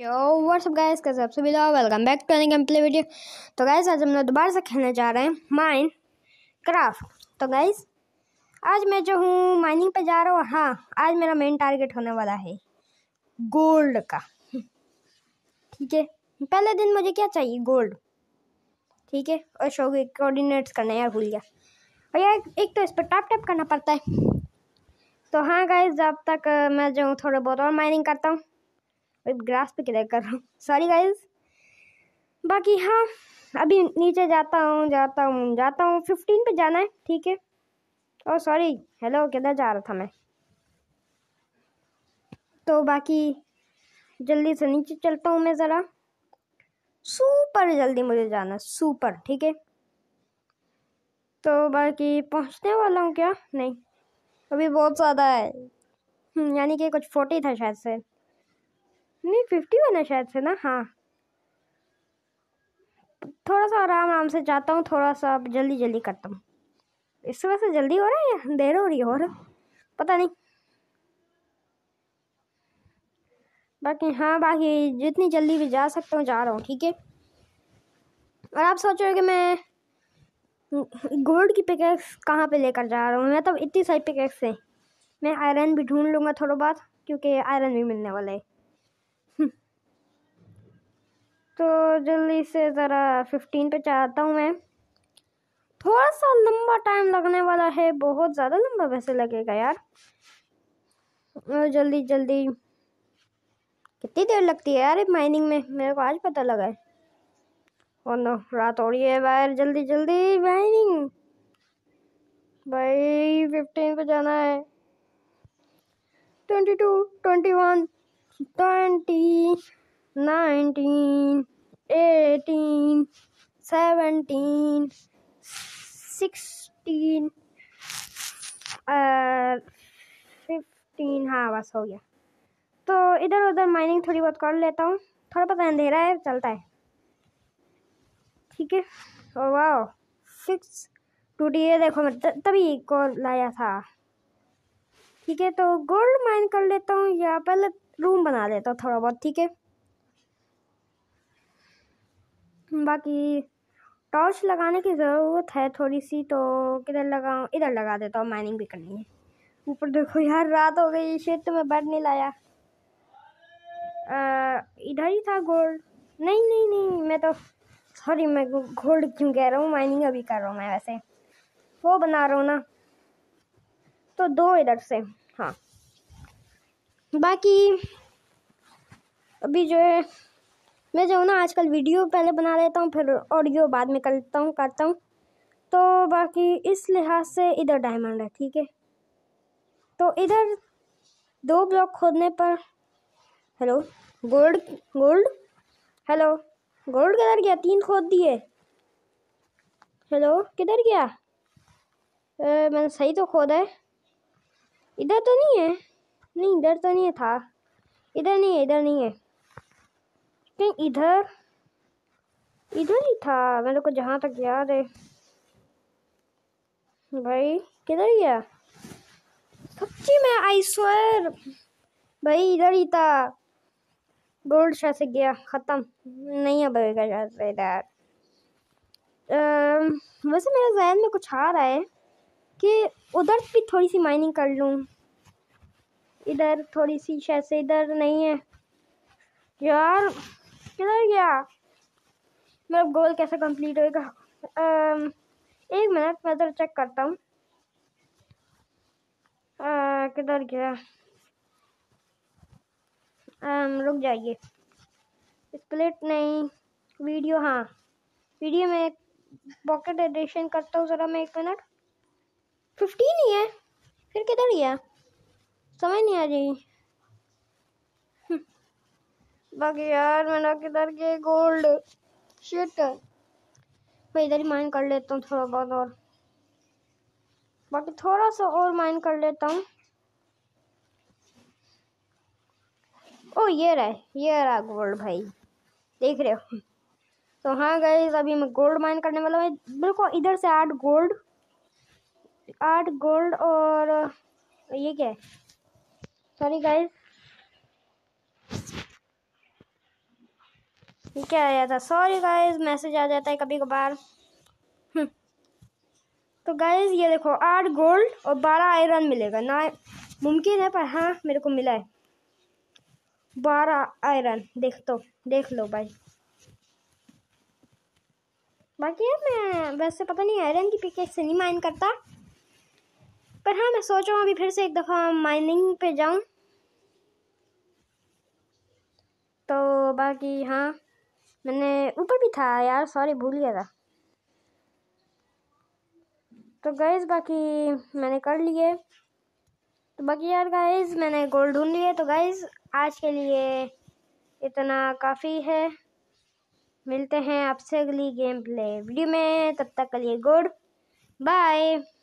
यो WhatsApp guys कैसे आप सभी लोग welcome back to game play video तो गाइस आज हम लोग दोबारा से खेलने जा रहे हैं माइन क्राफ्ट तो गाइस आज मैं जो हूँ माइनिंग पे जा रहा हूँ हाँ आज मेरा मेन टारगेट होने वाला है गोल्ड का ठीक है पहले दिन मुझे क्या चाहिए गोल्ड ठीक है और शो के कोऑर्डिनेट्स करना यार भूल गया और यार एक तो इस पर टैप टैप करना पड़ता है तो हाँ गाइज जब तक मैं जो थोड़ा बहुत और माइनिंग करता हूँ ग्रास पे क्लिक कर रहा हूँ सॉरी गाइज बाकी हाँ अभी नीचे जाता हूँ जाता हूँ जाता हूँ फिफ्टीन पे जाना है ठीक है और सॉरी हेलो किधर जा रहा था मैं तो बाकी जल्दी से नीचे चलता हूँ मैं ज़रा सुपर जल्दी मुझे जाना सुपर ठीक है तो बाकी पहुँचने वाला हूँ क्या नहीं अभी बहुत ज़्यादा है यानी कि कुछ फोर्टी था शायद से नहीं फिफ्टी वन है शायद से ना हाँ थोड़ा सा आराम आराम से जाता हूँ थोड़ा सा जल्दी जल्दी करता हूँ इस वजह से जल्दी हो रहा है या देर हो रही है और पता नहीं बाकी हाँ बाकी जितनी जल्दी भी जा सकता हूँ जा रहा हूँ ठीक है और आप सोच रहे हो कि मैं गोल्ड की पिकेक्स कहाँ पे लेकर जा रहा हूँ मैं तो इतनी सारी पिकेक्स हैं मैं आयरन भी ढूंढ लूँगा थोड़ा बहुत क्योंकि आयरन भी मिलने वाला है तो जल्दी से ज़रा फिफ्टीन पे चाहता हूँ मैं थोड़ा सा लंबा टाइम लगने वाला है बहुत ज़्यादा लंबा वैसे लगेगा यार जल्दी जल्दी कितनी देर लगती है यार माइनिंग में मेरे को आज पता लगा है और नो रात हो रही है बाहर जल्दी जल्दी माइनिंग भाई फिफ्टीन पे जाना है twenty two twenty one twenty nineteen eighteen seventeen sixteen fifteen हाँ बस हो गया तो इधर उधर माइनिंग थोड़ी बहुत कर लेता हूँ थोड़ा बहुत अंधेरा है चलता है ठीक है और वाह सिक्स टू डी देखो मैं तभी को लाया था ठीक है तो गोल्ड माइन कर लेता हूँ या पहले रूम बना लेता हूँ थोड़ा बहुत ठीक है बाकी टॉर्च लगाने की ज़रूरत है थोड़ी सी तो किधर लगाऊँ इधर लगा देता हूँ माइनिंग भी करनी है ऊपर देखो यार रात हो गई तो मैं बैठ नहीं लाया इधर ही था गोल्ड नहीं नहीं नहीं मैं तो सॉरी मैं गोल्ड क्यों कह रहा हूँ माइनिंग अभी कर रहा हूँ मैं वैसे वो बना रहा हूँ ना तो दो इधर से हाँ बाकी अभी जो है मैं जो ना आजकल वीडियो पहले बना लेता हूँ फिर ऑडियो बाद में करता हूँ करता हूँ तो बाकी इस लिहाज से इधर डायमंड है ठीक है तो इधर दो ब्लॉक खोदने पर hello gold gold hello gold किधर गया तीन खोद दिए हेलो किधर गया ए, मैंने सही तो खोदा है इधर तो नहीं है नहीं इधर तो नहीं था इधर नहीं है इधर नहीं है कहीं इधर इधर ही था मेरे को जहाँ तक याद है भाई किधर गया सच्ची मैं आई स्वर भाई इधर ही था गोल्ड शाह से गया ख़त्म नहीं अब शायद वैसे मेरे जहन में कुछ आ रहा है कि उधर भी थोड़ी सी माइनिंग कर लूँ इधर थोड़ी सी शैसे इधर नहीं है यार किधर गया मेरा गोल कैसे कंप्लीट होएगा एक मिनट मैं इधर चेक करता हूँ किधर गया आम, रुक जाइए स्प्लिट नहीं वीडियो हाँ वीडियो में पॉकेट एडिशन करता हूँ ज़रा मैं एक मिनट फिफ्टीन ही है फिर किधर गया समझ नहीं आ रही बाकी यार मेरा किधर के गोल्ड शिट मैं इधर ही माइन कर लेता हूँ थोड़ा बहुत और बाकी थोड़ा सा और माइन कर लेता हूँ ओ ये रहा ये रहा गोल्ड भाई देख रहे हो तो हाँ गए अभी मैं गोल्ड माइन करने वाला हूँ बिल्कुल इधर से आठ गोल्ड आठ गोल्ड और ये क्या है सॉरी गाइस ये क्या आ जाता सॉरी गाइस मैसेज आ जाता है कभी कभार हम्म। तो गाइस ये देखो आठ गोल्ड और बारह आयरन मिलेगा ना मुमकिन है पर हाँ मेरे को मिला है बारह आयरन देख तो देख लो भाई बाकी मैं वैसे पता नहीं आयरन की पिकेट से नहीं माइन करता पर हाँ मैं सोच रहा हूँ अभी फिर से एक दफ़ा माइनिंग पे जाऊँ तो बाकी हाँ मैंने ऊपर भी था यार सॉरी भूल गया था तो गैस बाकी मैंने कर लिए तो बाकी यार गाइज मैंने गोल्ड ढूंढ लिए तो गाइज आज के लिए इतना काफ़ी है मिलते हैं आपसे अगली गेम प्ले वीडियो में तब तक के लिए गुड बाय